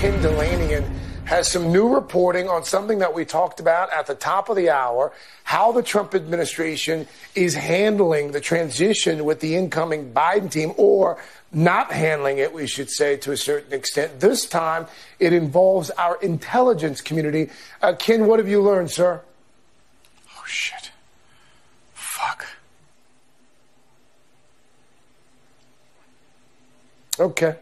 Ken Delaney has some new reporting on something that we talked about at the top of the hour how the Trump administration is handling the transition with the incoming Biden team, or not handling it, we should say, to a certain extent. This time, it involves our intelligence community. Uh, Ken, what have you learned, sir? Oh, shit. Fuck. Okay.